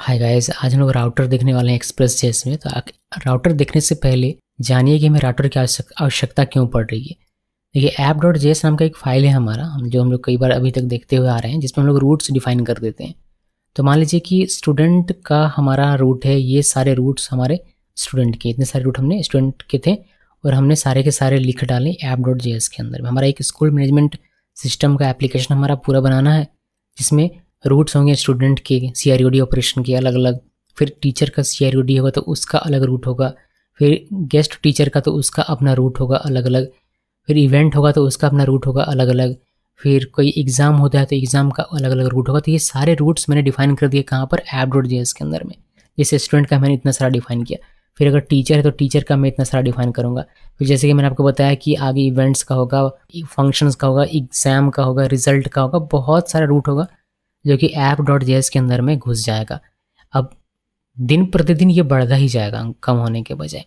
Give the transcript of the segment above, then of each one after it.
hi guys आज हम लोग राउटर देखने वाले हैं एक्सप्रेस जेस में तो राउटर देखने से पहले जानिए कि हमें राउटर की आवश्यकता क्यों पड़ रही है देखिए ऐप डॉट जेस नाम का एक फाइल है हमारा हम जो हम लोग कई बार अभी तक देखते हुए आ रहे हैं जिसमें हम लोग रूट्स डिफाइन कर देते हैं तो मान लीजिए कि स्टूडेंट का हमारा रूट है ये सारे रूट्स हमारे स्टूडेंट के इतने सारे रूट हमने स्टूडेंट के थे और हमने सारे के सारे लिख डाले ऐप डॉट जे के अंदर हमारा एक स्कूल मैनेजमेंट सिस्टम का एप्लीकेशन हमारा पूरा बनाना है जिसमें रूट्स होंगे स्टूडेंट के सी ऑपरेशन के अलग अलग फिर टीचर का सी होगा तो उसका अलग रूट होगा फिर गेस्ट टीचर का तो उसका अपना रूट होगा अलग अलग फिर इवेंट होगा तो उसका अपना रूट होगा अलग अलग फिर कोई एग्ज़ाम होता है तो एग्ज़ाम का अलग अलग रूट होगा तो ये सारे रूट्स मैंने डिफाइन कर दिए कहाँ पर ऐप डॉट जे के अंदर में जैसे स्टूडेंट का मैंने इतना सारा डिफाइन किया फिर अगर टीचर है तो टीचर का मैं इतना सारा डिफाइन करूँगा फिर जैसे कि मैंने आपको बताया कि आगे इवेंट्स का होगा फंक्शंस का होगा एग्ज़ाम का होगा रिजल्ट का होगा बहुत सारा रूट होगा जो कि ऐप डॉट जे के अंदर में घुस जाएगा अब दिन प्रतिदिन ये बढ़ता ही जाएगा कम होने के बजाय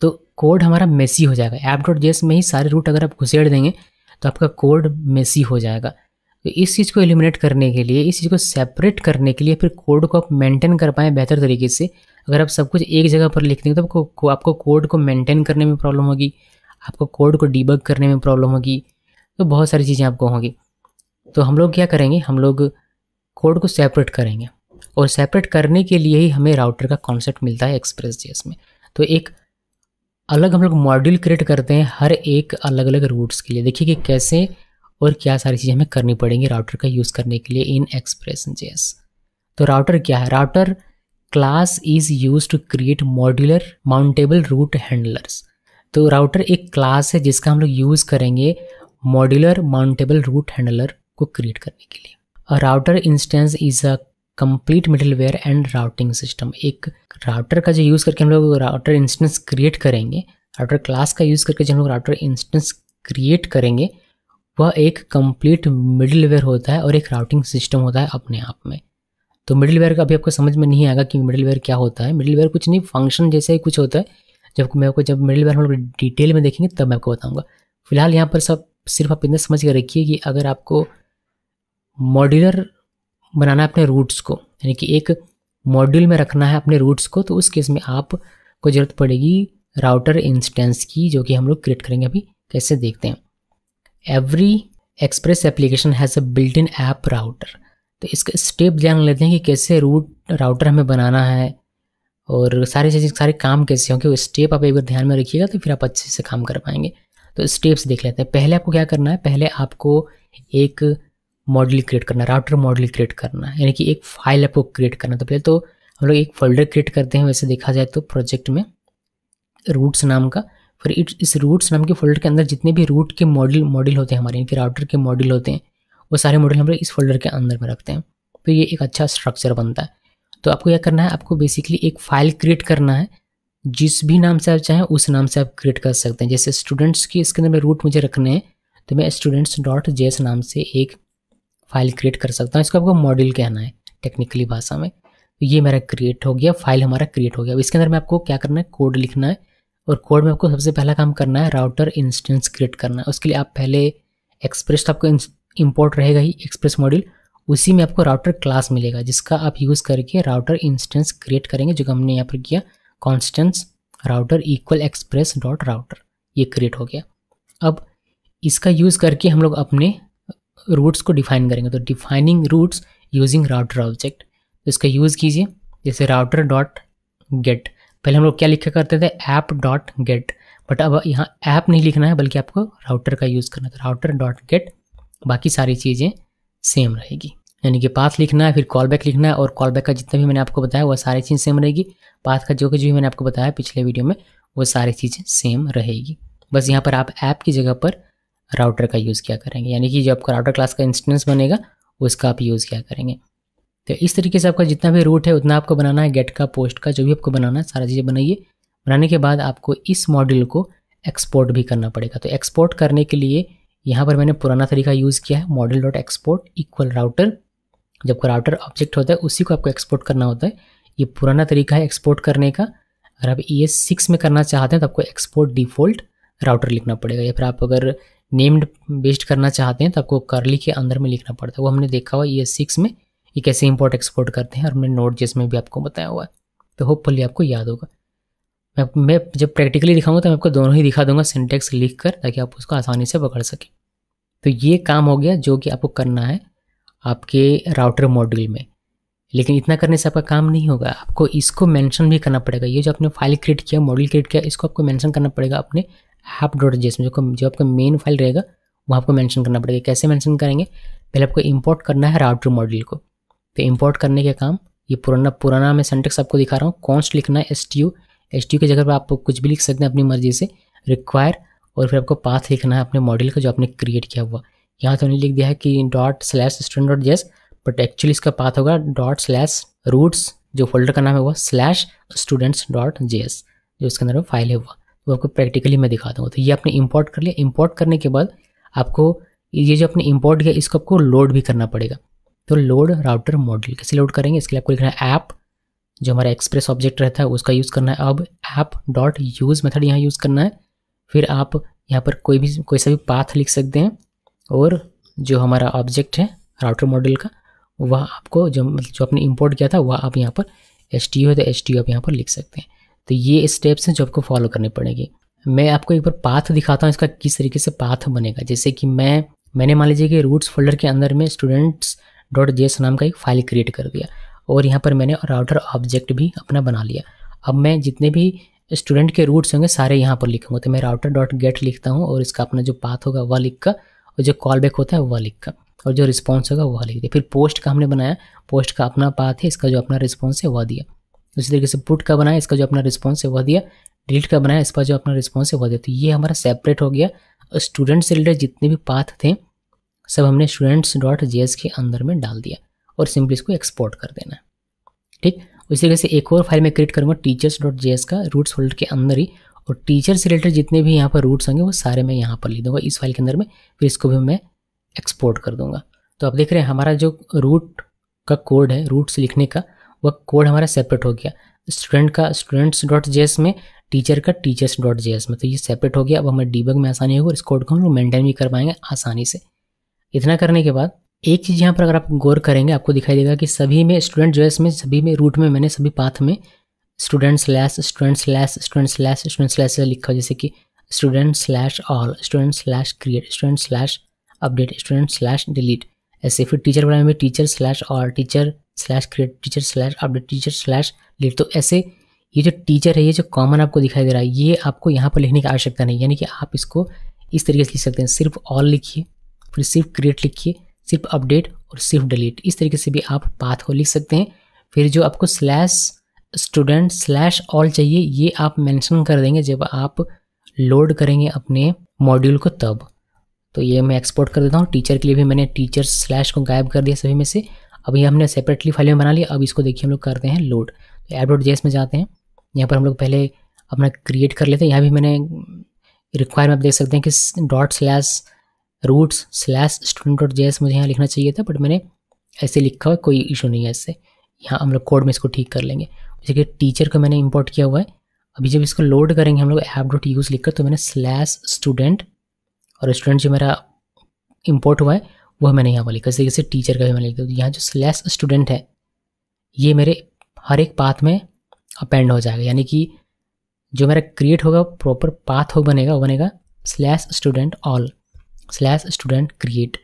तो कोड हमारा मेसी हो जाएगा ऐप डॉट जे में ही सारे रूट अगर आप घुसेड़ देंगे तो आपका कोड मेसी हो जाएगा तो इस चीज़ को एलिमिनेट करने के लिए इस चीज़ को सेपरेट करने के लिए फिर कोड को आप मेंटेन कर पाएँ बेहतर तरीके से अगर आप सब कुछ एक जगह पर लिख देंगे तो आपको आपको कोड को मेंटेन करने में प्रॉब्लम होगी आपको कोड को डीबग करने में प्रॉब्लम होगी तो बहुत सारी चीज़ें आपको होंगी तो हम लोग क्या करेंगे हम लोग कोड को सेपरेट करेंगे और सेपरेट करने के लिए ही हमें राउटर का कॉन्सेप्ट मिलता है एक्सप्रेस जेस में तो एक अलग हम लोग मॉड्यूल क्रिएट करते हैं हर एक अलग अलग रूट्स के लिए देखिए कि कैसे और क्या सारी चीज़ें हमें करनी पड़ेंगी राउटर का यूज़ करने के लिए इन एक्सप्रेस जेस तो राउटर क्या है router class is use to create modular mountable route handlers तो राउटर एक क्लास है जिसका हम लोग यूज़ करेंगे मॉड्यूलर माउंटेबल रूट हैंडलर को क्रिएट करने के लिए A router instance is a complete middleware and routing system एक राउटर का जो यूज़ करके हम लोग राउटर इंस्टेंस क्रिएट करेंगे राउटर क्लास का यूज़ करके जो हम लोग राउटर इंस्टेंस क्रिएट करेंगे वह एक कंप्लीट मिडलवेयर होता है और एक राउटिंग सिस्टम होता है अपने आप में तो मिडलवेयर का अभी आपको समझ में नहीं आएगा कि वेयर क्या होता है मिडलवेयर कुछ नहीं फंक्शन जैसे ही कुछ होता है जब मैं आपको जब वेयर हम लोग डिटेल में देखेंगे तब मैं आपको बताऊँगा फिलहाल यहाँ पर सब सिर्फ आप इतना समझ कर रखिए कि अगर आपको मॉड्यूलर बनाना है अपने रूट्स को यानी कि एक मॉड्यूल में रखना है अपने रूट्स को तो उस केस में आपको ज़रूरत पड़ेगी राउटर इंस्टेंस की जो कि हम लोग क्रिएट करेंगे अभी कैसे देखते हैं every express application has a built in app router तो इसका स्टेप जान लेते हैं कि कैसे रूट राउटर हमें बनाना है और सारी चीज़ें सारे काम कैसे होंगे वो स्टेप आप एक बार ध्यान में रखिएगा तो फिर आप अच्छे से काम कर पाएंगे तो स्टेप्स देख लेते हैं पहले आपको क्या करना है पहले आपको एक मॉडल क्रिएट करना राउटर मॉडल क्रिएट करना यानी कि एक फाइल आपको क्रिएट करना तो पहले तो हम लोग एक फोल्डर क्रिएट करते हैं वैसे देखा जाए तो प्रोजेक्ट में रूट्स नाम का फिर इस रूट्स नाम के फोल्डर के अंदर जितने भी रूट के मॉडल मॉडल होते हैं हमारे यानी कि राउटर के मॉडल होते हैं वो सारे मॉडल हम लोग इस फोल्डर के अंदर में रखते हैं तो ये एक अच्छा स्ट्रक्चर बनता है तो आपको क्या करना है आपको बेसिकली एक फाइल क्रिएट करना है जिस भी नाम से आप चाहें उस नाम से आप क्रिएट कर सकते हैं जैसे स्टूडेंट्स की इसके अंदर में रूट मुझे रखने हैं तो मैं स्टूडेंट्स डॉट जे नाम से एक फाइल क्रिएट कर सकता हूँ इसको आपको मॉड्यूल कहना है टेक्निकली भाषा में तो ये मेरा क्रिएट हो गया फाइल हमारा क्रिएट हो गया अब इसके अंदर में आपको क्या करना है कोड लिखना है और कोड में आपको सबसे पहला काम करना है राउटर इंस्टेंस क्रिएट करना है उसके लिए आप पहले एक्सप्रेस तो आपको इम्पोर्ट रहेगा ही एक्सप्रेस मॉड्यूल उसी में आपको राउटर क्लास मिलेगा जिसका आप यूज़ करके राउटर इंस्टेंस क्रिएट करेंगे जो हमने यहाँ पर किया constants router equal express dot router ये क्रिएट हो गया अब इसका यूज़ करके हम लोग अपने रूट्स को डिफाइन करेंगे तो defining routes using router object तो इसका यूज़ कीजिए जैसे राउटर डॉट गेट पहले हम लोग क्या लिखा करते थे ऐप डॉट गेट बट अब यहाँ ऐप नहीं लिखना है बल्कि आपको राउटर का यूज़ करना है तो राउटर डॉट गेट बाकी सारी चीज़ें सेम रहेगी यानी कि पाथ लिखना है फिर कॉल बैक लिखना है और कॉल बैक का जितना भी मैंने आपको बताया वह सारी चीज़ सेम रहेगी पाथ का जो कुछ भी मैंने आपको बताया पिछले वीडियो में वो सारी चीज़ें सेम रहेगी बस यहाँ पर आप ऐप की जगह पर राउटर का यूज़ किया करेंगे यानी कि जो आपका राउटर क्लास का इंस्टेंस बनेगा उसका आप यूज़ किया करेंगे तो इस तरीके से आपका जितना भी रूट है उतना आपको बनाना है गेट का पोस्ट का जो भी आपको बनाना है सारा चीज़ें बनाइए बनाने के बाद आपको इस मॉड्यूल को एक्सपोर्ट भी करना पड़ेगा तो एक्सपोर्ट करने के लिए यहाँ पर मैंने पुराना तरीका यूज़ किया है model dot export equal router जब कोई राउटर ऑब्जेक्ट होता है उसी को आपको एक्सपोर्ट करना होता है ये पुराना तरीका है एक्सपोर्ट करने का अगर आप ई एस सिक्स में करना चाहते हैं तो आपको एक्सपोर्ट डिफ़ॉल्ट राउटर लिखना पड़ेगा या फिर आप अगर नेम्ड बेस्ड करना चाहते हैं तो आपको करली के अंदर में लिखना पड़ता है वो हमने देखा हुआ ई सिक्स में ये कैसे इंपोर्ट एक्सपोर्ट करते हैं और हमने नोट जिस में भी आपको बताया हुआ है तो होपफुली आपको याद होगा मैं मैं जब प्रैक्टिकली दिखाऊंगा तो मैं आपको दोनों ही दिखा दूंगा सिंटेक्स लिख कर ताकि आप उसको आसानी से पकड़ सकें तो ये काम हो गया जो कि आपको करना है आपके राउटर मॉड्यूल में लेकिन इतना करने से आपका काम नहीं होगा आपको इसको मेंशन भी करना पड़ेगा ये जो आपने फाइल क्रिएट किया मॉडल क्रिएट किया इसको आपको मेंशन करना पड़ेगा अपने हैप डॉट जे में जो जो आपका मेन फाइल रहेगा वो आपको मैंशन करना पड़ेगा कैसे मैंशन करेंगे पहले आपको इम्पोर्ट करना है राउटर मॉडल को तो इम्पोर्ट करने का काम ये पुराना पुराना मैं सेंटेक्स आपको दिखा रहा हूँ कॉन्स्ट लिखना है S T U S T U की जगह पर आप कुछ भी लिख सकते हैं अपनी मर्जी से रिक्वायर और फिर आपको पाथ लिखना है अपने मॉडल का जो आपने क्रिएट किया हुआ यहाँ तो उन्होंने लिख दिया है कि dot slash student dot JS but actually इसका पाथ होगा डॉट स्लैश रूट्स जो फोल्डर का नाम है वो slash students dot J S जो इसके अंदर फाइल है हुआ वो आपको प्रैक्टिकली मैं दिखा दूँगा तो ये आपने इम्पोर्ट कर लिया इम्पोर्ट करने के बाद आपको ये जो आपने इम्पोर्ट किया इसको आपको लोड भी करना पड़ेगा तो लोड राउटर मॉडल कैसे लोड करेंगे इसके लिए आपको लिखना है ऐप जो हमारा एक्सप्रेस ऑब्जेक्ट रहता है उसका यूज़ करना है अब ऐप डॉट यूज़ मेथड यहाँ यूज़ करना है फिर आप यहाँ पर कोई भी कोई सा भी पाथ लिख सकते हैं और जो हमारा ऑब्जेक्ट है राउटर मॉडल का वह आपको जो जो आपने इम्पोर्ट किया था वह आप यहाँ पर एस टी है तो एस टी आप यहाँ पर लिख सकते हैं तो ये स्टेप्स हैं जो आपको फॉलो करनी पड़ेगी मैं आपको एक बार पाथ दिखाता हूँ इसका किस तरीके से पाथ बनेगा जैसे कि मैं मैंने मान लीजिए कि रूट्स फोल्डर के अंदर में स्टूडेंट्स डॉट जेस नाम का एक फाइल क्रिएट कर दिया और यहाँ पर मैंने राउटर ऑब्जेक्ट भी अपना बना लिया अब मैं जितने भी स्टूडेंट के रूट्स होंगे सारे यहाँ पर लिखूंगा तो मैं राउटर डॉट गेट लिखता हूँ और इसका अपना जो पाथ होगा वह लिख का और जो कॉल बैक होता है वह लिख का और जो रिस्पॉन्स होगा वह लिख दिया फिर पोस्ट का हमने बनाया पोस्ट का अपना पाथ है इसका जो अपना रिस्पॉन्स है वह दिया उसी तरीके से पुट का बनाया इसका जो अपना रिस्पॉन्स है वह दिया डिलीट का बनाया इसका जो अपना रिस्पॉन्स है वह दिया तो ये हमारा सेपरेट हो गया स्टूडेंट्स से रिलेटेड जितने भी पाथ थे सब हमने स्टूडेंट्स डॉट जे के अंदर में डाल दिया और सिंपली इसको एक्सपोर्ट कर देना ठीक उसी तरीके से एक और फाइल में क्रिएट करूँगा टीचर्स डॉट जे का रूट्स फोल्डर के अंदर ही और टीचर्स से रिलेटेड जितने भी यहाँ पर रूट्स होंगे वो सारे मैं यहाँ पर ले दूँगा इस फाइल के अंदर में फिर इसको भी मैं एक्सपोर्ट कर दूँगा तो आप देख रहे हैं हमारा जो रूट का कोड है रूट्स लिखने का वह कोड हमारा सेपरेट हो गया स्टूडेंट का स्टूडेंट्स डॉट जे में टीचर का टीचर्स डॉट जे में तो ये सेपरेट हो गया अब हमें डीबग में आसानी होगी और इस कोड को हम लोग मेनटेन भी कर पाएंगे आसानी से इतना करने के बाद एक चीज़ यहाँ पर अगर आप गौर करेंगे आपको दिखाई देगा कि सभी में स्टूडेंट जो में सभी में रूट में मैंने सभी पाथ में student slash student slash student slash student slash लिखा जैसे कि student slash all student slash create student slash update student slash delete ऐसे फिर टीचर वाले में टीचर स्लैश और teacher slash create teacher slash update teacher slash लिख तो ऐसे ये जो टीचर है ये जो कॉमन आपको दिखाई दे रहा है ये आपको यहाँ पर लिखने की आवश्यकता नहीं यानी कि आप इसको इस तरीके से लिख सकते हैं सिर्फ ऑल लिखिए फिर सिर्फ क्रिएट लिखिए सिर्फ अपडेट और सिर्फ डिलीट इस तरीके से भी आप पाथ को लिख सकते हैं फिर जो आपको स्लैश स्टूडेंट स्लैश ऑल चाहिए ये आप मैंशन कर देंगे जब आप लोड करेंगे अपने मॉड्यूल को तब तो ये मैं एक्सपोर्ट कर देता हूँ टीचर के लिए भी मैंने टीचर स्लैश को गायब कर दिया सभी में से अब ये हमने सेपरेटली फाइल में बना लिया अब इसको देखिए हम लोग करते हैं लोड तो ऐप डॉट जेस में जाते हैं यहाँ पर हम लोग पहले अपना क्रिएट कर लेते हैं यहाँ भी मैंने रिक्वायर में आप देख सकते हैं कि dot slash routes slash student dot JS मुझे यहाँ लिखना चाहिए था बट मैंने ऐसे लिखा हुआ कोई इशू नहीं है इससे यहाँ हम लोग कोड में इसको ठीक कर लेंगे जैसे कि टीचर को मैंने इम्पोर्ट किया हुआ है अभी जब इसको लोड करेंगे हम लोग ऐप डॉट यूज़ लिखकर तो मैंने स्लैश स्टूडेंट और स्टूडेंट जो मेरा इम्पोर्ट हुआ है वो मैंने यहाँ पर लिखा इस तरीके से टीचर का भी मैंने लिखा यहाँ जो स्लैश स्टूडेंट है ये मेरे हर एक पाथ में अपेंड हो जाएगा यानी कि जो मेरा क्रिएट होगा प्रॉपर पाथ हो बनेगा वो बनेगा slash student all slash student create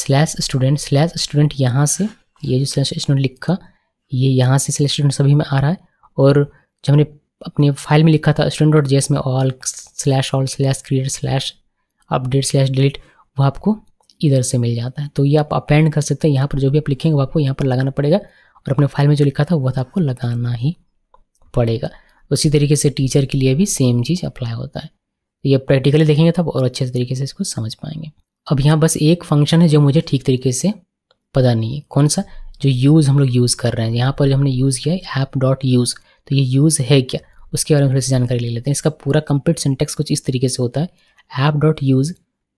slash student slash student यहाँ से ये जो स्लैश स्टूडेंट लिखा ये यहाँ से स्लैश स्टूडेंट सभी में आ रहा है और जो हमने अपने फाइल में लिखा था स्टूडेंट डॉट जेस में all slash all slash create slash update slash delete वो आपको इधर से मिल जाता है तो ये आप अपेंड कर सकते हैं यहाँ पर जो भी आप लिखेंगे वो आपको यहाँ पर लगाना पड़ेगा और अपने फाइल में जो लिखा था वह आपको लगाना ही पड़ेगा उसी तरीके से टीचर के लिए भी सेम चीज़ अप्लाई होता है तो ये प्रैक्टिकली देखेंगे तब और अच्छे तरीके से इसको समझ पाएंगे अब यहाँ बस एक फंक्शन है जो मुझे ठीक तरीके से पता नहीं है कौन सा जो यूज़ हम लोग यूज़ कर रहे हैं यहाँ पर जो हमने यूज़ किया है ऐप डॉट यूज़ तो ये यूज़ है क्या उसके बारे में थोड़ी सी जानकारी ले लेते हैं इसका पूरा कंप्लीट सिंटेक्स कुछ इस तरीके से होता है app dot use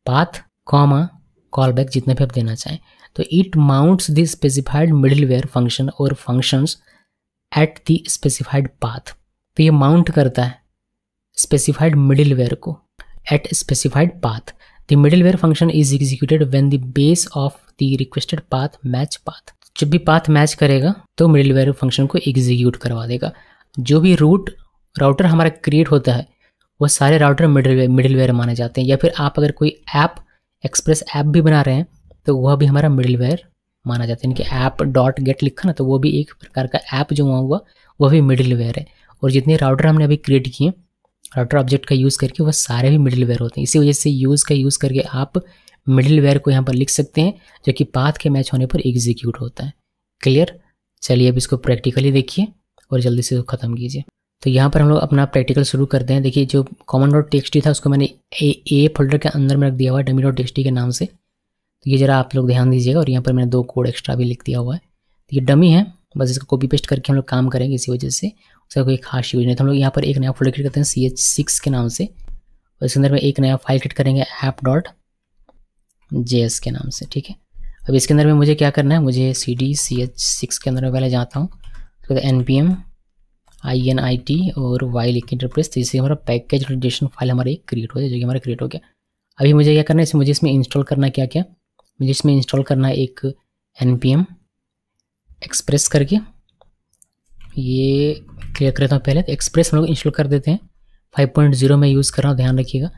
path comma callback जितने भी आप देना चाहें तो it mounts the specified middleware function और functions at the specified path तो ये माउंट करता है स्पेसिफाइड वेयर को at specified path the middleware function is executed when the base of the requested path match path जब भी path match करेगा तो मिडिलवेयर फंक्शन को एग्जीक्यूट करवा देगा जो भी रूट राउटर हमारा क्रिएट होता है वह सारे राउटर मिडलवेयर मिडलवेयर माने जाते हैं या फिर आप अगर कोई ऐप एक्सप्रेस ऐप भी बना रहे हैं तो वह भी हमारा मिडिलवेयर माना जाता है यानी कि ऐप डॉट गेट लिखा ना तो वो भी एक प्रकार का ऐप जो हुआ हुआ वह भी मिडिलवेयर है और जितने राउटर हमने अभी क्रिएट किए राउटर ऑब्जेक्ट का यूज़ करके वह सारे भी मिडिलवेयर होते हैं इसी वजह से यूज़ का यूज़ करके आप मिडिलवेयर को यहाँ पर लिख सकते हैं जो कि पाथ के मैच होने पर एग्जीक्यूट होता है क्लियर चलिए अब इसको प्रैक्टिकली देखिए और जल्दी से ख़त्म कीजिए तो यहाँ पर हम लोग अपना प्रैक्टिकल शुरू करते हैं देखिए जो कॉमन डॉट टेक्सटी था उसको मैंने ए ए फोल्डर के अंदर में रख दिया हुआ है डमी डॉट टेक्सटी के नाम से तो ये ज़रा आप लोग ध्यान दीजिएगा और यहाँ पर मैंने दो कोड एक्स्ट्रा भी लिख दिया हुआ है तो ये डमी है बस इसको कॉपी पेस्ट करके हम लोग काम करेंगे इसी वजह से उसका कोई खास यूज नहीं तो हम लोग यहाँ पर एक नया फोल्डर क्रिएट करते हैं सी एच सिक्स के नाम से और इसके अंदर में एक नया फाइल क्रिएट करेंगे ऐप डॉट जे एस के नाम से ठीक है अब इसके अंदर में मुझे क्या करना है मुझे C D C H six के अंदर में पहले जाता हूँ उसके बाद N P M I N I T और वाई लिख के तो इंटरप्रेस जिससे हमारा पैकेज रजिस्ट्रेशन फाइल हमारे क्रिएट हो जाए जो कि हमारा क्रिएट हो गया अभी मुझे क्या करना है इसमें मुझे इसमें इंस्टॉल करना क्या क्या मुझे इसमें इंस्टॉल करना है एक एन पी एम एक्सप्रेस करके ये क्लियर करता हूँ पहले तो एक्सप्रेस हम लोग इंस्टॉल कर देते हैं फाइव पॉइंट जीरो में यूज़ कर रहा हूँ ध्यान रखिएगा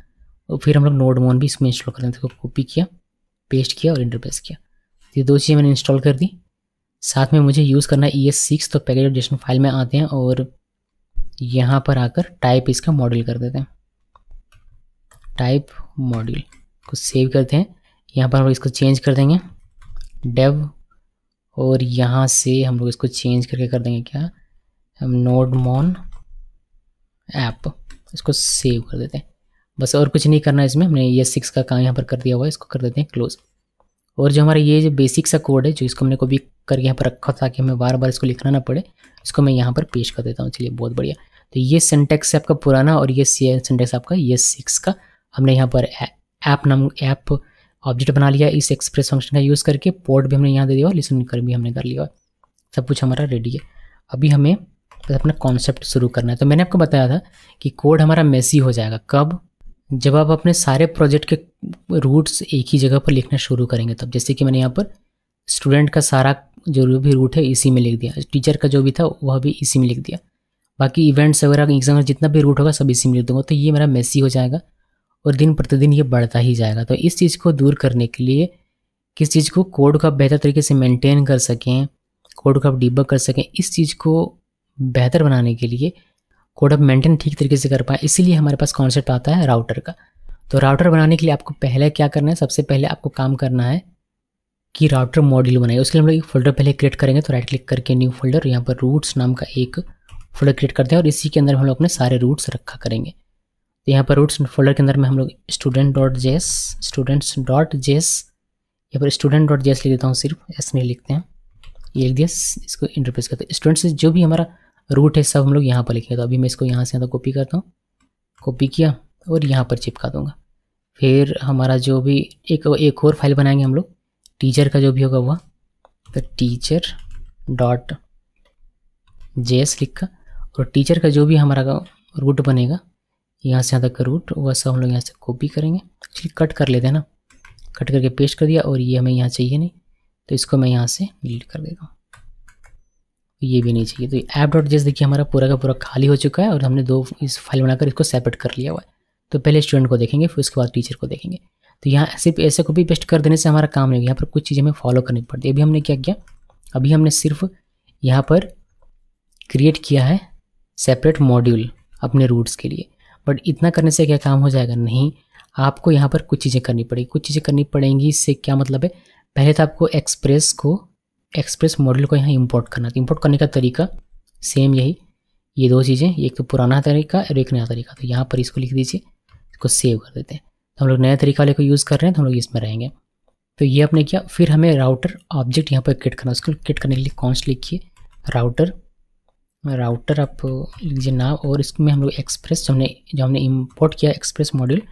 और फिर हम लोग नोट मोन भी इसमें इंस्टॉल कर देते हैं कॉपी तो किया पेस्ट किया और इंटरप्रेस किया ये दो चीज़ें मैंने इंस्टॉल कर दी साथ में मुझे यूज़ करना ई एस सिक्स तो पैकेज ऑब्जेक्शन फाइल में आते हैं और यहाँ पर आकर टाइप इसका मॉड्यूल कर देते हैं टाइप मॉड्यूल को सेव करते हैं यहाँ पर हम लोग इसको चेंज कर देंगे डेव और यहाँ से हम लोग इसको चेंज करके कर देंगे क्या हम नोड मॉन ऐप इसको सेव कर देते हैं बस और कुछ नहीं करना इसमें हमने ये e सिक्स का काम यहाँ पर कर दिया हुआ है इसको कर देते हैं क्लोज़ और जो हमारा ये जो बेसिक सा कोड है जो इसको हमने कभी करके यहाँ पर रखा ताकि हमें बार बार इसको लिखना ना पड़े इसको मैं यहाँ पर पेश कर देता हूँ चलिए बहुत बढ़िया तो ये सेंटेक्स है आपका पुराना और ये सेंटेक्स आपका ये सिक्स का हमने यहाँ पर ऐप नाम ऐप ऑब्जेक्ट बना लिया इस एक्सप्रेस फंक्शन का यूज़ करके पोर्ट भी हमने यहाँ दे दिया और लिसन कर भी हमने कर लिया सब कुछ हमारा रेडी है अभी हमें अपना कॉन्सेप्ट शुरू करना है तो मैंने आपको बताया था कि कोड हमारा मेसी हो जाएगा कब जब आप अपने सारे प्रोजेक्ट के रूट्स एक ही जगह पर लिखना शुरू करेंगे तब जैसे कि मैंने यहाँ पर स्टूडेंट का सारा जो भी रूट है इसी में लिख दिया टीचर का जो भी था वह भी इसी में लिख दिया बाकी इवेंट्स वगैरह एग्जाम जितना भी रूट होगा सब इसी में लिख दूंगा तो ये मेरा मैसी हो जाएगा और दिन प्रतिदिन ये बढ़ता ही जाएगा तो इस चीज़ को दूर करने के लिए किस चीज़ को कोड को आप बेहतर तरीके से मेंटेन कर सकें कोड को आप डिबक कर सकें इस चीज़ को बेहतर बनाने के लिए कोड आप मेंटेन ठीक तरीके से कर पाए इसीलिए हमारे पास कॉन्सेप्ट आता है राउटर का तो राउटर बनाने के लिए आपको पहले क्या करना है सबसे पहले आपको काम करना है कि राउटर मॉड्यूल बनाइए उसके लिए हम लोग एक फोल्डर पहले क्रिएट करेंगे तो राइट क्लिक करके न्यू फोल्डर यहाँ पर रूट्स नाम का एक फोल्डर क्रिएट करते हैं और इसी के अंदर हम लोग अपने सारे रूट्स रखा करेंगे तो यहाँ पर रूट्स फोल्डर के अंदर में हम लोग student dot JS students dot JS यहाँ पर स्टूडेंट डॉट जेस लिख देता हूँ सिर्फ एस नहीं लिखते हैं ये लिख दिया इसको इंटरप्रेस करते हैं स्टूडेंट्स जो भी हमारा रूट है सब हम लोग यहाँ पर लिखेंगे तो अभी मैं इसको यहाँ से यहाँ तक कॉपी करता हूँ कॉपी किया और यहाँ पर चिपका दूँगा फिर हमारा जो भी एक एक और फाइल बनाएंगे हम लोग टीचर का जो भी होगा वह तो टीचर डॉट जे एस लिखा और टीचर का जो भी हमारा रूट बनेगा यहाँ से यहाँ तक का रूट वह सब हम लोग यहाँ से कॉपी करेंगे एक्चुअली कट कर लेते हैं ना कट करके पेस्ट कर दिया और ये हमें यहाँ चाहिए नहीं तो इसको मैं यहाँ से डिलीट कर देता हूँ ये भी नहीं चाहिए तो ऐप डॉट जेस देखिए हमारा पूरा का पूरा खाली हो चुका है और हमने दो इस फाइल बनाकर इसको सेपरेट कर लिया हुआ है तो पहले स्टूडेंट को देखेंगे फिर उसके बाद टीचर को देखेंगे तो यहाँ सिर्फ ऐसे को भी पेस्ट कर देने से हमारा काम नहीं होगा यहाँ पर कुछ चीज़ें हमें फॉलो करनी पड़ती है अभी हमने क्या किया अभी हमने सिर्फ यहाँ पर क्रिएट किया है सेपरेट मॉड्यूल अपने रूट्स के लिए बट इतना करने से क्या काम हो जाएगा नहीं आपको यहाँ पर कुछ चीज़ें करनी पड़ेगी कुछ चीज़ें करनी पड़ेंगी इससे क्या मतलब है पहले तो आपको एक्सप्रेस को एक्सप्रेस मॉडल को यहाँ इम्पोर्ट करना तो इम्पोर्ट करने का तरीका सेम यही ये दो चीज़ें एक तो पुराना तरीका और एक नया तरीका तो यहाँ पर इसको लिख दीजिए इसको सेव कर देते हैं तो हम लोग नया तरीका वाले को यूज़ कर रहे हैं तो हम लोग इसमें रहेंगे तो ये आपने किया फिर हमें राउटर ऑब्जेक्ट यहाँ पर क्रिएट करना उसको क्रिएट करने के लिए सा लिखिए राउटर राउटर आप लीजिए नाम और इसमें हम लोग एक्सप्रेस जो हमने जो हमने इम्पोर्ट किया एक्सप्रेस मॉड्यूल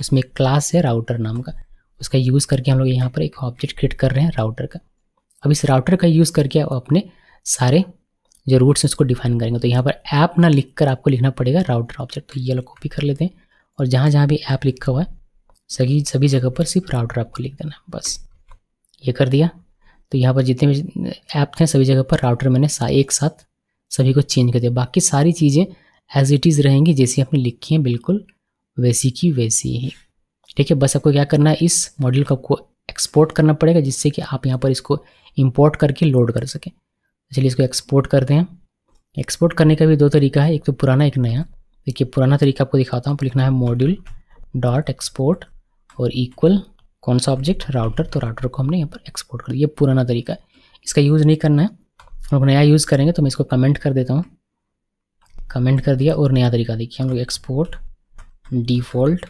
उसमें एक क्लास है राउटर नाम का उसका यूज़ करके हम लोग यहाँ पर एक ऑब्जेक्ट क्रिएट कर रहे हैं राउटर का अब इस राउटर का यूज़ करके आप अपने सारे जो रूट्स हैं उसको डिफाइन करेंगे तो यहाँ पर ऐप ना लिख कर आपको लिखना पड़ेगा राउटर ऑब्जेक्ट तो ये लोग कॉपी कर लेते हैं और जहाँ जहाँ भी ऐप लिखा हुआ है सभी सभी जगह पर सिर्फ राउटर आपको लिख देना बस ये कर दिया तो यहाँ पर जितने भी ऐप थे सभी जगह पर राउटर मैंने सा, एक साथ सभी को चेंज कर दिया बाकी सारी चीज़ें एज इट इज़ रहेंगी जैसी आपने लिखी हैं बिल्कुल वैसी की वैसी ही ठीक है बस आपको क्या करना है इस मॉडल को आपको एक्सपोर्ट करना पड़ेगा जिससे कि आप यहाँ पर इसको इम्पोर्ट करके लोड कर सकें चलिए इसको एक्सपोर्ट करते हैं एक्सपोर्ट करने का भी दो तरीका है एक तो पुराना एक नया देखिए पुराना तरीका आपको दिखाता हूँ लिखना है मॉड्यूल डॉट एक्सपोर्ट और इक्वल कौन सा ऑब्जेक्ट राउटर तो राउटर को हमने यहाँ पर एक्सपोर्ट कर दिया पुराना तरीका है इसका यूज़ नहीं करना है हम लोग नया यूज़ करेंगे तो मैं इसको कमेंट कर देता हूँ कमेंट कर दिया और नया तरीका देखिए हम लोग एक्सपोर्ट डिफ़ॉल्ट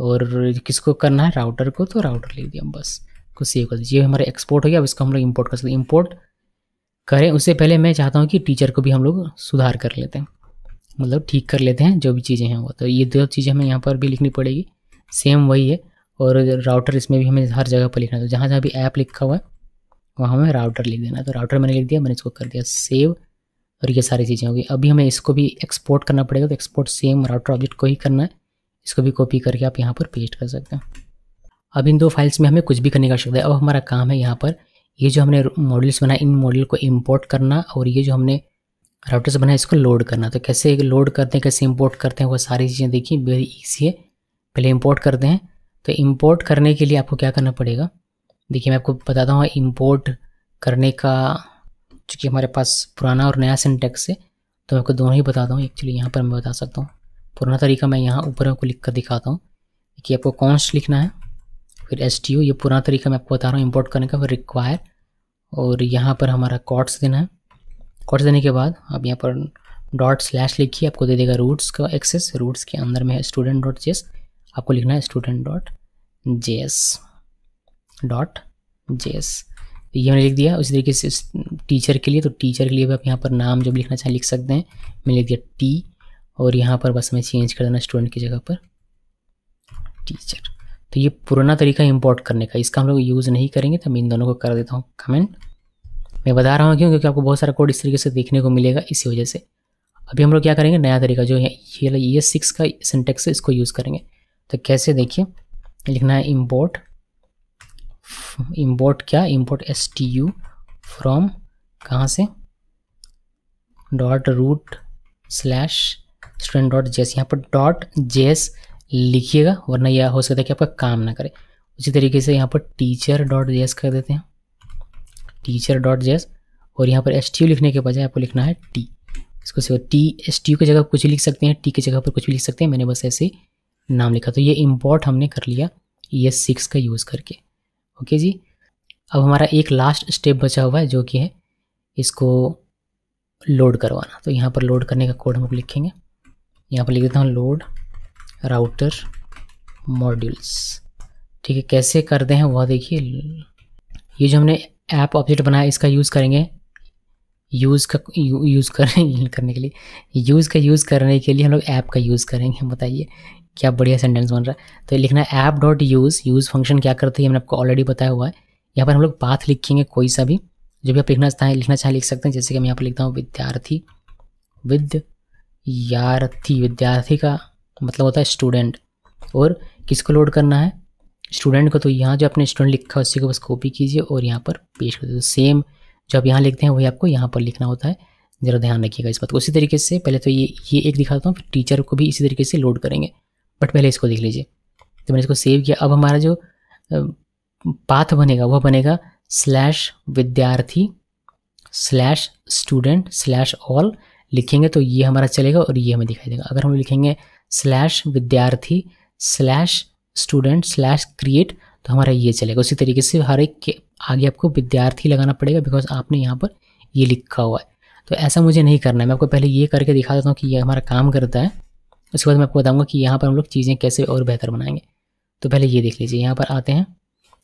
और किसको करना है राउटर को तो राउटर लिख दिया हम बस को सेव कर दीजिए हमारा एक्सपोर्ट हो गया अब इसको हम लोग इम्पोर्ट कर सकते हैं इम्पोर्ट करें उससे पहले मैं चाहता हूँ कि टीचर को भी हम लोग सुधार कर लेते हैं मतलब ठीक कर लेते हैं जो भी चीज़ें हैं वो तो ये दो चीज़ें हमें यहाँ पर भी लिखनी पड़ेगी सेम वही है और राउटर इसमें भी हमें हर जगह पर लिखना है तो जहाँ जहाँ भी ऐप लिखा हुआ है वहाँ हमें राउटर लिख देना तो राउटर मैंने लिख दिया मैंने इसको कर दिया सेव और ये सारी चीज़ें होगी अभी हमें इसको भी एक्सपोर्ट करना पड़ेगा तो एक्सपोर्ट सेम राउटर ऑब्जेक्ट को ही करना है इसको भी कॉपी करके आप यहाँ पर पेस्ट कर सकते हैं अब इन दो फाइल्स में हमें कुछ भी करने का आवश्यकता है अब हमारा काम है यहाँ पर ये जो हमने मॉडल्स बनाए इन मॉडल को इम्पोर्ट करना और ये जो हमने राउटर्स बनाए इसको लोड करना तो कैसे लोड करते हैं कैसे इम्पोर्ट करते हैं वो सारी चीज़ें देखिए वेरी ईजी है पहले इम्पोर्ट करते हैं तो इम्पोर्ट करने के लिए आपको क्या करना पड़ेगा देखिए मैं आपको बताता हूँ इम्पोर्ट करने का चूँकि हमारे पास पुराना और नया सिंटेक्स है तो मैं आपको दोनों ही बताता हूँ एक्चुअली यहाँ पर मैं बता सकता हूँ पुराना तरीका मैं यहाँ ऊपर आपको लिख कर दिखाता हूँ कि आपको कॉन्स्ट लिखना है फिर एस टी यू ये पुराना तरीका मैं आपको बता रहा हूँ इम्पोर्ट करने का फिर रिक्वायर और यहाँ पर हमारा कॉट्स देना है कॉट्स देने के बाद आप यहाँ पर डॉट स्लैश लिखिए आपको दे देगा रूट्स का एक्सेस रूट्स के अंदर में है स्टूडेंट डॉट जे आपको लिखना है student dot J S dot J S ये मैंने लिख दिया उसी तरीके से टीचर के लिए तो टीचर के लिए भी आप यहाँ पर नाम जब लिखना चाहें लिख सकते हैं मैंने लिख दिया टी और यहाँ पर बस हमें चेंज कर देना स्टूडेंट की जगह पर टीचर तो ये पुराना तरीका इंपोर्ट करने का इसका हम लोग यूज़ नहीं करेंगे तो मैं इन दोनों को कर देता हूँ कमेंट मैं बता रहा हूँ क्यों क्योंकि आपको बहुत सारा कोड इस तरीके से देखने को मिलेगा इसी वजह से अभी हम लोग क्या करेंगे नया तरीका जो ये ये सिक्स e का सिंटेक्स है इसको यूज़ करेंगे तो कैसे देखिए लिखना है इम्पोर्ट इम्पोर्ट क्या import S T U from कहाँ से dot route slash student dot JS यहाँ पर डॉट जेस लिखिएगा वरना यह हो सकता है कि आपका काम ना करे उसी तरीके से यहाँ पर टीचर डॉट जेस कर देते हैं टीचर डॉट जेस और यहाँ पर एस टी यू लिखने के बजाय आपको लिखना है टी इसको सिर्फ टी एस टी यू की जगह कुछ लिख सकते हैं टी की जगह पर कुछ भी लिख सकते हैं मैंने बस ऐसे नाम लिखा तो ये इम्पोर्ट हमने कर लिया ये सिक्स का यूज़ करके ओके जी अब हमारा एक लास्ट स्टेप बचा हुआ है जो कि है इसको लोड करवाना तो यहाँ पर लोड करने का कोड हम लोग लिखेंगे यहाँ पर लिख देता हूँ लोड राउटर मॉड्यूल्स ठीक है कैसे करते हैं वह देखिए ये जो हमने ऐप ऑब्जेक्ट बनाया इसका यूज़ करेंगे यूज़ का यूज़ कर करने के लिए यूज़ का यूज़ करने के लिए हम लोग ऐप का यूज़ करेंगे बताइए क्या बढ़िया सेंटेंस बन रहा है तो लिखना है app dot use use function क्या करते हैं हमने आपको ऑलरेडी बताया हुआ है यहाँ पर हम लोग पाथ लिखेंगे कोई सा भी जो भी आप लिखना चाहें लिखना चाहें लिख सकते हैं जैसे कि मैं यहाँ पर लिखता हूँ विद्यार्थी विद यारथी विद्यार्थी का मतलब होता है स्टूडेंट और किसको लोड करना है स्टूडेंट को तो यहाँ जो आपने स्टूडेंट लिखा है उसी को बस कॉपी कीजिए और यहाँ पर पेश कर दीजिए तो सेम जो आप यहाँ लिखते हैं वही आपको यहाँ पर लिखना होता है ज़रा ध्यान रखिएगा इस बात को उसी तरीके से पहले तो ये ये एक दिखाता हूँ फिर टीचर को भी इसी तरीके से लोड करेंगे बट पहले इसको देख लीजिए तो मैंने इसको सेव किया अब हमारा जो पाथ बनेगा वह बनेगा स्लैश विद्यार्थी स्लैश स्टूडेंट स्लैश ऑल लिखेंगे तो ये हमारा चलेगा और ये हमें दिखाई देगा अगर हम लिखेंगे स्लैश विद्यार्थी स्लैश स्टूडेंट स्लैश क्रिएट तो हमारा ये चलेगा उसी तरीके से हर एक के आगे आपको विद्यार्थी लगाना पड़ेगा बिकॉज आपने यहाँ पर ये लिखा हुआ है तो ऐसा मुझे नहीं करना है मैं आपको पहले ये करके दिखा देता हूँ कि ये हमारा काम करता है उसके बाद मैं आपको बताऊँगा कि यहाँ पर हम लोग चीज़ें कैसे और बेहतर बनाएंगे तो पहले ये देख लीजिए यहाँ पर आते हैं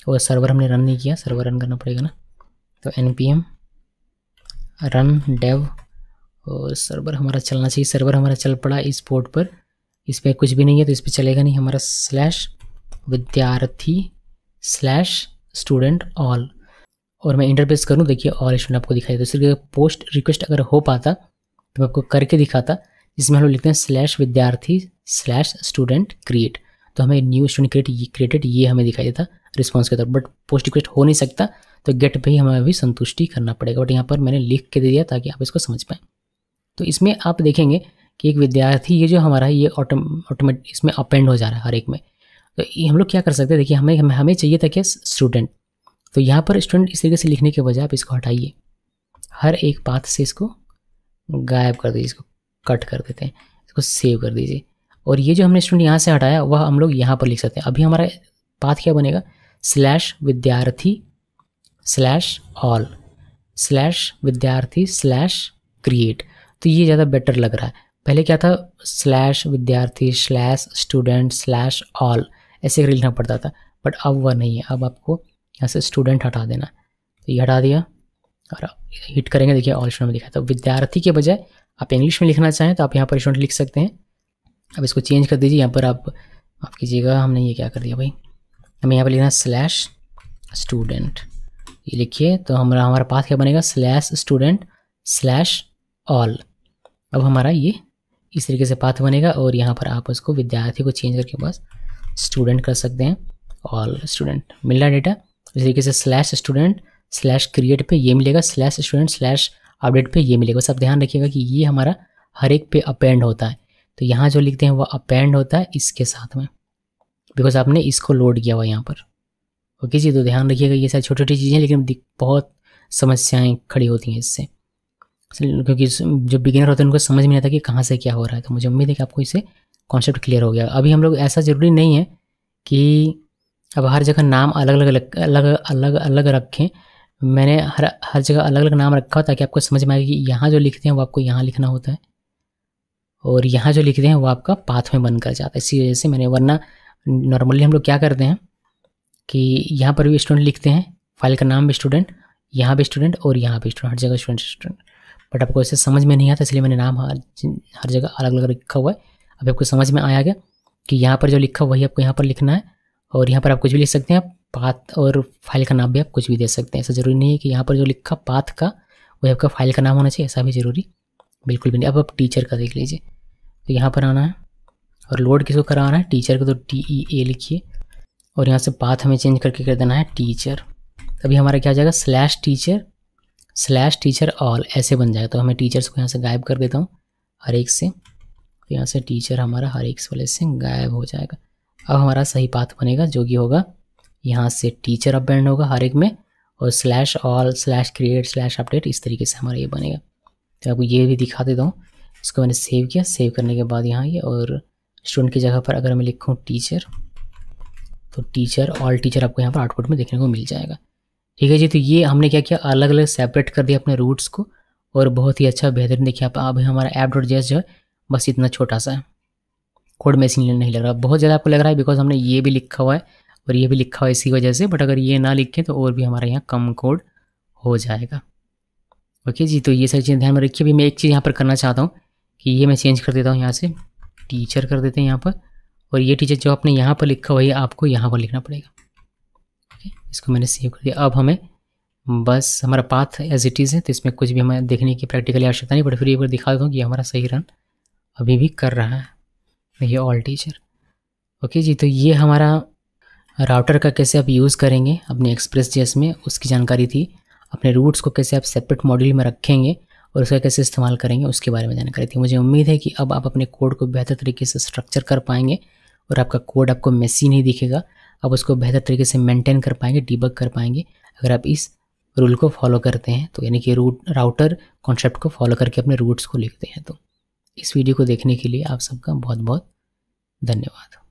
और सर्वर हमने रन नहीं किया सर्वर रन करना पड़ेगा ना तो N P M run dev और सर्वर हमारा चलना चाहिए सर्वर हमारा चल पड़ा इस पोर्ट पर इस पर कुछ भी नहीं है तो इस पर चलेगा नहीं हमारा स्लैश विद्यार्थी स्लैश स्टूडेंट ऑल और मैं इंटरप्रेस करूँ देखिए ऑल स्टूडेंट आपको दिखाई दूसरी पोस्ट रिक्वेस्ट अगर हो पाता तो मैं आपको करके दिखाता जिसमें हम लोग लिखते हैं स्लैश विद्यार्थी स्लैश स्टूडेंट क्रिएट तो हमें न्यू स्टूडेंट क्रिएट ये क्रिएटेड ये हमें दिखाई देता रिस्पॉन्स के तौर बट पोस्ट रिक्वेस्ट हो नहीं सकता तो गेट पर ही हमें अभी संतुष्टि करना पड़ेगा बट यहाँ पर मैंने लिख के दे दिया ताकि आप इसको समझ पाएँ तो इसमें आप देखेंगे कि एक विद्यार्थी ये जो हमारा ये ऑटो ऑटोमेट इसमें अपेंड हो जा रहा है हर एक में तो ये हम लोग क्या कर सकते हैं देखिए हमें हमें चाहिए था क्या स्टूडेंट तो यहाँ पर स्टूडेंट इस तरीके से लिखने के बजाय आप इसको हटाइए हर एक पाथ से इसको गायब कर दीजिए इसको कट कर देते हैं इसको सेव कर दीजिए और ये जो हमने स्टूडेंट यहाँ से हटाया वह हम लोग यहाँ पर लिख सकते हैं अभी हमारा पाथ क्या बनेगा स्लैश विद्यार्थी स्लैश ऑल स्लैश विद्यार्थी स्लैश क्रिएट तो ये ज़्यादा बेटर लग रहा है पहले क्या था स्लैश विद्यार्थी स्लैश स्टूडेंट स्लैश ऑल ऐसे करके लिखना पड़ता था बट अब वह नहीं है अब आपको यहाँ से स्टूडेंट हटा देना तो ये हटा दिया और हिट करेंगे देखिए ऑल स्टूडेंट में लिखा था तो विद्यार्थी के बजाय आप इंग्लिश में लिखना चाहें तो आप यहाँ पर स्टूडेंट लिख सकते हैं अब इसको चेंज कर दीजिए यहाँ पर आप माफ़ कीजिएगा हमने ये क्या कर दिया भाई हमें यहाँ पर लिखना स्लैश स्टूडेंट ये लिखिए तो हमारा हमारा पास क्या बनेगा स्लैश स्टूडेंट स्लैश ऑल अब हमारा ये इस तरीके से पाथ बनेगा और यहाँ पर आप उसको विद्यार्थी को चेंज करके पास स्टूडेंट कर सकते हैं ऑल स्टूडेंट मिल रहा डेटा इस तरीके से स्लैश स्टूडेंट स्लैश क्रिएट पे ये मिलेगा स्लैश स्टूडेंट स्लैश अपडेट पे ये मिलेगा सब ध्यान रखिएगा कि ये हमारा हर एक पे अपेंड होता है तो यहाँ जो लिखते हैं वह अपेंड होता है इसके साथ में बिकॉज आपने इसको लोड किया हुआ यहाँ पर ओके जी तो ध्यान रखिएगा ये सारी छोटी छोटी चीज़ें लेकिन बहुत समस्याएँ खड़ी होती हैं इससे क्योंकि जो बिगिनर होते हैं उनको समझ में आता कि कहाँ से क्या हो रहा है तो मुझे उम्मीद है कि आपको इसे कॉन्सेप्ट क्लियर हो गया अभी हम लोग ऐसा ज़रूरी नहीं है कि अब हर जगह नाम अलग अलग अलग अलग अलग रखें मैंने हर हर जगह अलग अलग नाम रखा ताकि आपको समझ में आए कि यहाँ जो लिखते हैं वो आपको यहाँ लिखना होता है और यहाँ जो लिखते हैं वो आपका पाथ में बनकर जाता है इसी वजह से मैंने वरना नॉर्मली हम लोग क्या करते हैं कि यहाँ पर भी स्टूडेंट लिखते हैं फाइल का नाम भी स्टूडेंट यहाँ भी स्टूडेंट और यहाँ भी स्टूडेंट हर जगह स्टूडेंट स्टूडेंट बट आपको ऐसे समझ में नहीं आता इसलिए मैंने नाम हर हर जगह अलग अलग लिखा हुआ है अभी आपको समझ में आया गया कि यहाँ पर जो लिखा वही आपको यहाँ पर लिखना है और यहाँ पर आप कुछ भी लिख सकते हैं पाथ और फाइल का नाम भी आप कुछ भी दे सकते हैं ऐसा ज़रूरी नहीं है कि यहाँ पर जो लिखा पाथ का वही आपका फाइल का नाम होना चाहिए ऐसा भी ज़रूरी बिल्कुल भी नहीं अब आप टीचर का देख लीजिए तो यहाँ पर आना है और लोड किसको कराना है टीचर को तो टी ई ए लिखिए और यहाँ से पाथ हमें चेंज करके कर देना है टीचर तभी हमारा क्या आ जाएगा slash teacher slash teacher all ऐसे बन जाएगा तो हमें टीचर्स को यहाँ से गायब कर देता हूँ हर एक से तो यहाँ से टीचर हमारा हर एक वाले से गायब हो जाएगा अब हमारा सही पाथ बनेगा जो कि होगा यहाँ से टीचर अपबैंड बैंड होगा हर एक में और slash all slash create slash update इस तरीके से हमारा ये बनेगा तो आपको ये भी दिखा देता हूँ इसको मैंने सेव किया सेव करने के बाद यहाँ ये और स्टूडेंट की जगह पर अगर मैं लिखूँ टीचर तो टीचर ऑल टीचर आपको यहाँ पर आउटपुट में देखने को मिल जाएगा ठीक है जी तो ये हमने क्या किया अलग अलग सेपरेट कर दिया अपने रूट्स को और बहुत ही अच्छा बेहतरीन देखिए आप अभी हमारा ऐप डॉट जो है बस इतना छोटा सा है कोड में नहीं लग रहा बहुत ज़्यादा आपको लग रहा है बिकॉज हमने ये भी लिखा हुआ है और ये भी लिखा हुआ है इसी वजह से बट अगर ये ना लिखें तो और भी हमारे यहाँ कम कोड हो जाएगा ओके जी तो ये सारी चीज़ें ध्यान में रखिए अभी मैं एक चीज़ यहाँ पर करना चाहता हूँ कि ये मैं चेंज कर देता हूँ यहाँ से टीचर कर देते हैं यहाँ पर और ये टीचर जो आपने यहाँ पर लिखा हुआ है आपको यहाँ पर लिखना पड़ेगा इसको मैंने सेव कर दिया अब हमें बस हमारा पाथ एज इट इज़ है तो इसमें कुछ भी हमें देखने की प्रैक्टिकली आवश्यकता नहीं बट फिर एक बार दिखा दूँ कि हमारा सही रन अभी भी कर रहा है ये ऑल टीचर ओके जी तो ये हमारा राउटर का कैसे आप यूज़ करेंगे अपने एक्सप्रेस जेस में उसकी जानकारी थी अपने रूट्स को कैसे आप सेपरेट मॉड्यूल में रखेंगे और उसका कैसे इस्तेमाल करेंगे उसके बारे में जानकारी थी मुझे उम्मीद है कि अब आप अपने कोड को बेहतर तरीके से स्ट्रक्चर कर पाएंगे और आपका कोड आपको मेसी नहीं दिखेगा आप उसको बेहतर तरीके से मेंटेन कर पाएंगे डिबक कर पाएंगे अगर आप इस रूल को फॉलो करते हैं तो यानी कि रूट राउटर कॉन्सेप्ट को फॉलो करके अपने रूट्स को लिखते हैं तो इस वीडियो को देखने के लिए आप सबका बहुत बहुत धन्यवाद